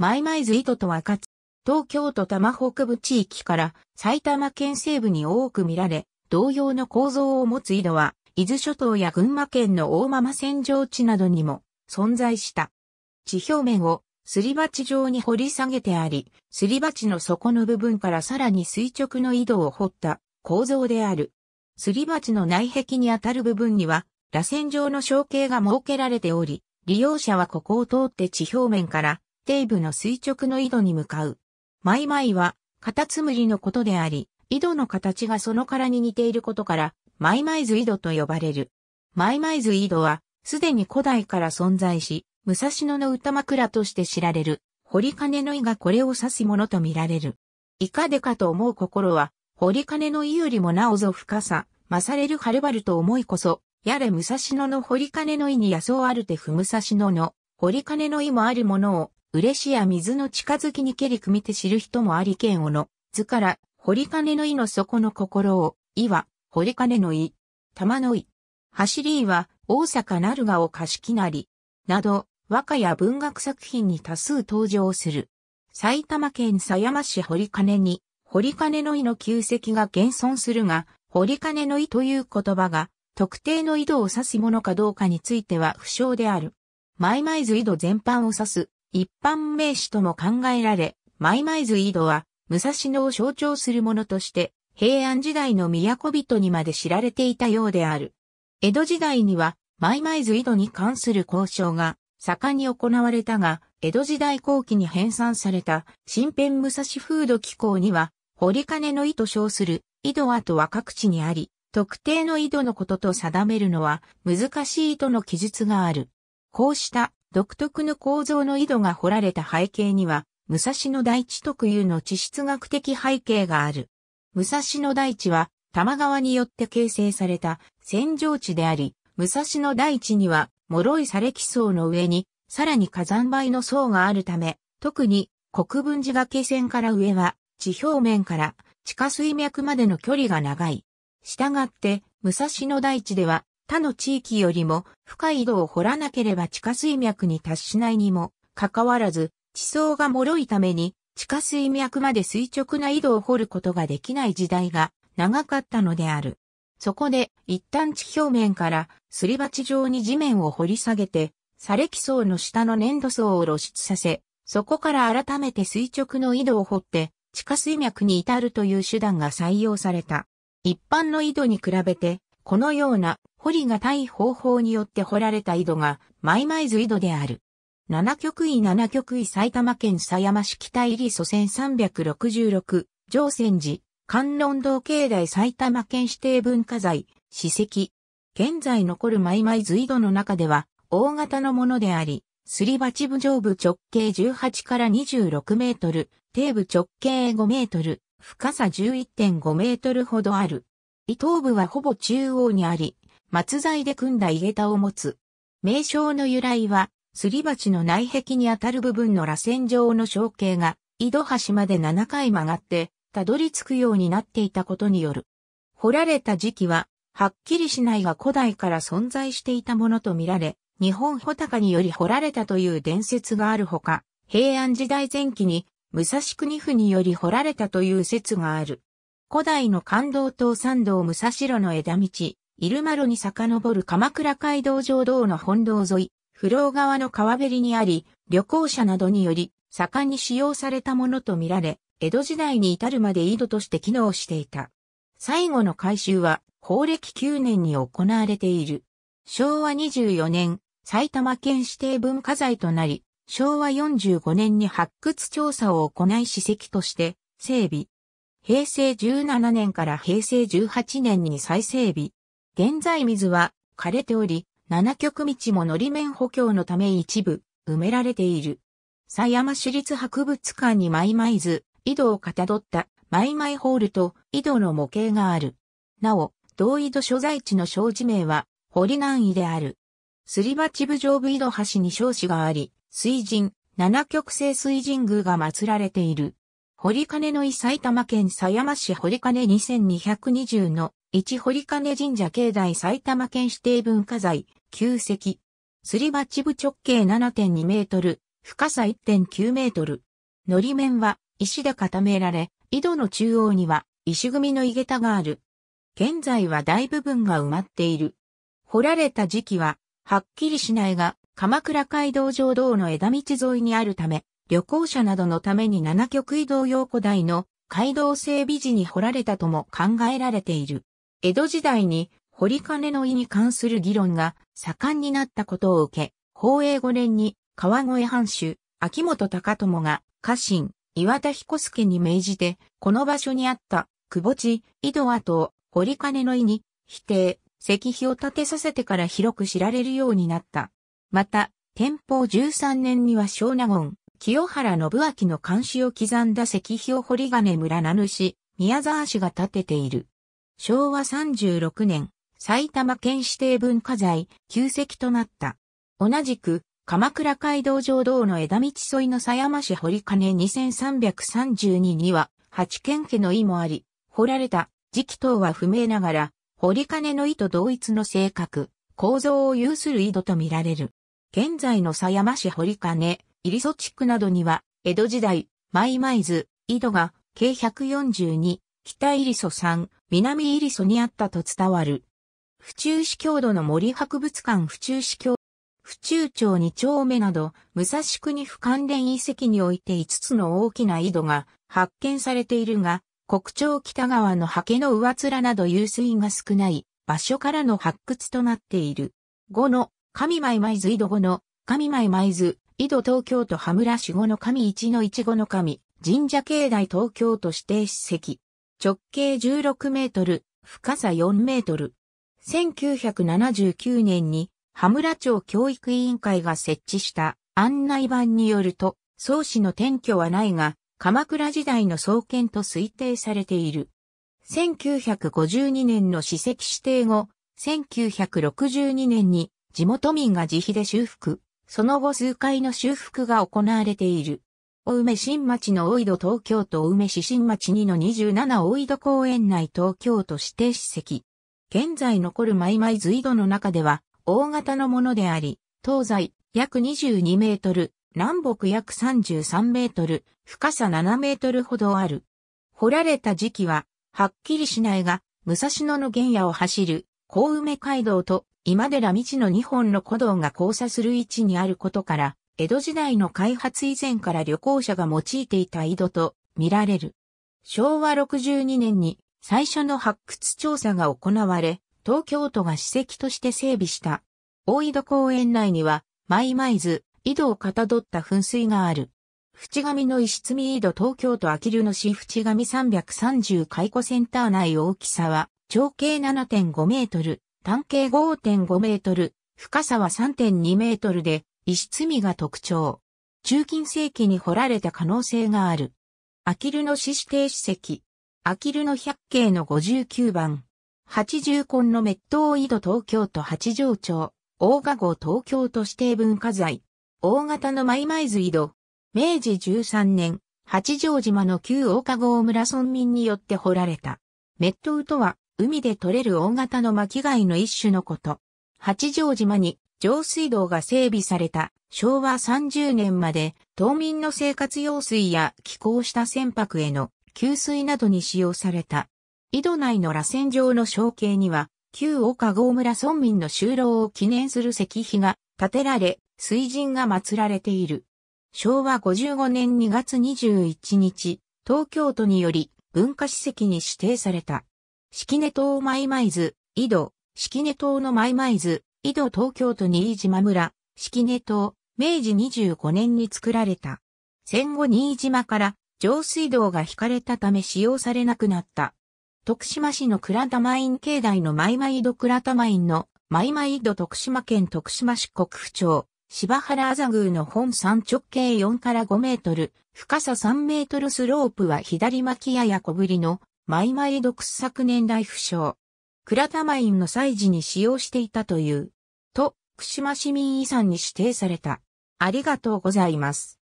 マイマイズ糸とはかつ、東京都多摩北部地域から埼玉県西部に多く見られ、同様の構造を持つ井戸は、伊豆諸島や群馬県の大間線上地などにも存在した。地表面をすり鉢状に掘り下げてあり、すり鉢の底の部分からさらに垂直の井戸を掘った構造である。すり鉢の内壁にあたる部分には、螺旋状の象形が設けられており、利用者はここを通って地表面から底部の垂直の井戸に向かう。マイマイは、カタツムリのことであり、井戸の形がその殻に似ていることから、マイマイズ井戸と呼ばれる。マイマイズ井戸は、すでに古代から存在し、武蔵野の歌枕として知られる、堀金の井がこれを指すものとみられる。いかでかと思う心は、堀金の井よりもなおぞ深さ、勝れるはるばると思いこそ、やれ武蔵野の堀金の井に野草あるて不武蔵野の、堀金の井もあるものを、嬉しや水の近づきにけり組みて知る人もありけんおの、図から、堀金の意の底の心を、意は、堀金の意、玉の意。走り意は、大阪なるがを貸しきなり、など、和歌や文学作品に多数登場する。埼玉県狭山市堀金に、堀金の意の旧跡が現存するが、堀金の意という言葉が、特定の井戸を指すものかどうかについては不詳である。マイマイズ井戸全般を指す一般名詞とも考えられ、マイマイズ井戸は、武蔵野を象徴するものとして、平安時代の都人にまで知られていたようである。江戸時代には、マイマイズ井戸に関する交渉が、盛んに行われたが、江戸時代後期に編纂された、新編武蔵風土機構には、堀金の井と称する、井戸跡は各地にあり、特定の井戸のことと定めるのは難しいとの記述がある。こうした独特の構造の井戸が掘られた背景には、武蔵野大地特有の地質学的背景がある。武蔵野大地は、玉川によって形成された扇状地であり、武蔵野大地には、脆い砂礫層の上に、さらに火山灰の層があるため、特に国分寺崖線から上は、地表面から地下水脈までの距離が長い。したがって、武蔵野大地では、他の地域よりも深い井戸を掘らなければ地下水脈に達しないにもかかわらず、地層が脆いために地下水脈まで垂直な井戸を掘ることができない時代が長かったのである。そこで一旦地表面からすり鉢状に地面を掘り下げて、砂礫層の下の粘土層を露出させ、そこから改めて垂直の井戸を掘って地下水脈に至るという手段が採用された。一般の井戸に比べて、このような掘りがたい方法によって掘られた井戸が、マイマイズ井戸である。七極井七極井埼玉県狭山市北入り祖先366、上泉寺、観音堂境内埼玉県指定文化財、史跡。現在残るマイマイズ井戸の中では、大型のものであり、すり鉢部上部直径18から26メートル、底部直径5メートル、深さ11.5メートルほどある。伊東部はほぼ中央にあり、松材で組んだ井桁を持つ。名称の由来は、すり鉢の内壁にあたる部分の螺旋状の象形が、井戸端まで7回曲がって、たどり着くようになっていたことによる。掘られた時期は、はっきりしないが古代から存在していたものとみられ、日本穂高により掘られたという伝説があるほか、平安時代前期に武蔵国府により掘られたという説がある。古代の感動島三道武蔵路の枝道、入間路に遡る鎌倉街道上道の本道沿い、不老側の川べりにあり、旅行者などにより、盛んに使用されたものとみられ、江戸時代に至るまで井戸として機能していた。最後の改修は、法暦9年に行われている。昭和24年、埼玉県指定文化財となり、昭和45年に発掘調査を行い史跡として整備。平成17年から平成18年に再整備。現在水は枯れており、七曲道ものり面補強のため一部埋められている。狭山市立博物館にマイマイ図、井戸をかたどったマイマイホールと井戸の模型がある。なお、同井戸所在地の小地名は堀南井である。すり鉢部上部井戸橋に小子があり、水神、七曲星水神宮が祀られている。堀金の井埼玉県狭山市堀金2220の一堀金神社境内埼玉県指定文化財、旧跡。すり鉢部直径7.2メートル、深さ1.9メートル。のり面は石で固められ、井戸の中央には石組の井桁がある。現在は大部分が埋まっている。掘られた時期は、はっきりしないが、鎌倉街道上道の枝道沿いにあるため、旅行者などのために七極移動用古代の街道整備時に掘られたとも考えられている。江戸時代に堀金の意に関する議論が盛んになったことを受け、宝永5年に川越藩主、秋元隆友が家臣、岩田彦助に命じて、この場所にあった、久保地、井戸跡を堀金の意に、否定、石碑を建てさせてから広く知られるようになった。また、天保13年には小納言、清原信明の監視を刻んだ石碑を堀金村名主、宮沢氏が建てている。昭和36年、埼玉県指定文化財、旧跡となった。同じく、鎌倉街道上道の枝道沿いの狭山市堀金2332には、八軒家の意もあり、掘られた時期等は不明ながら、堀金の意と同一の性格、構造を有する井戸とみられる。現在の狭山市堀金、入曽地区などには、江戸時代、マイマイズ、井戸が、計142、北イリソ山、南イリソにあったと伝わる。府中市郷土の森博物館府中市郷、府中町2丁目など、武蔵国府関連遺跡において5つの大きな井戸が発見されているが、国庁北側の刷毛の上面など湧水が少ない場所からの発掘となっている。5の、神舞舞図井戸5の、神舞舞図、井戸東京都羽村市5の神1の15の神、神社境内東京都指定史跡。直径16メートル、深さ4メートル。1979年に、羽村町教育委員会が設置した案内板によると、創始の転居はないが、鎌倉時代の創建と推定されている。1952年の史跡指定後、1962年に地元民が自費で修復、その後数回の修復が行われている。青梅新町の大井戸東京都青梅市新町2の27大井戸公園内東京都指定史跡。現在残るマイマイ随戸の中では、大型のものであり、東西約22メートル、南北約33メートル、深さ7メートルほどある。掘られた時期は、はっきりしないが、武蔵野の原野を走る、小梅街道と今寺道の2本の古道が交差する位置にあることから、江戸時代の開発以前から旅行者が用いていた井戸と見られる。昭和62年に最初の発掘調査が行われ、東京都が史跡として整備した。大井戸公園内には、マイマイズ、井戸をかたどった噴水がある。淵上の石積み井戸東京都あきる野市淵上330解雇センター内大きさは、長径7.5メートル、単径5.5メートル、深さは3.2メートルで、石積みが特徴。中近世紀に掘られた可能性がある。アキルの獅子定史跡。アキルの百景の59番。八十根の滅頭井戸東京都八条町。大賀号東京都指定文化財。大型のマイマイズ井戸。明治13年、八丈島の旧大賀号村村民によって掘られた。滅頭とは、海で採れる大型の巻貝の一種のこと。八丈島に上水道が整備された昭和30年まで、島民の生活用水や寄港した船舶への給水などに使用された。井戸内の螺旋状の象形には、旧岡郷村村民の就労を記念する石碑が建てられ、水神が祀られている。昭和55年2月21日、東京都により文化史跡に指定された。式根島マイマイズ、井戸、式根島のマイマイズ、井戸東京都新島村、式根島、明治25年に作られた。戦後新島から上水道が引かれたため使用されなくなった。徳島市の倉田マイン境内のマイマイ戸倉田マインのマイマイ戸徳島県徳島市国府町、柴原麻宮の本山直径4から5メートル、深さ3メートルスロープは左巻きやや小ぶりのマイマイ戸掘昨年代不詳。倉田マインの祭事に使用していたという、と、福島市民遺産に指定された。ありがとうございます。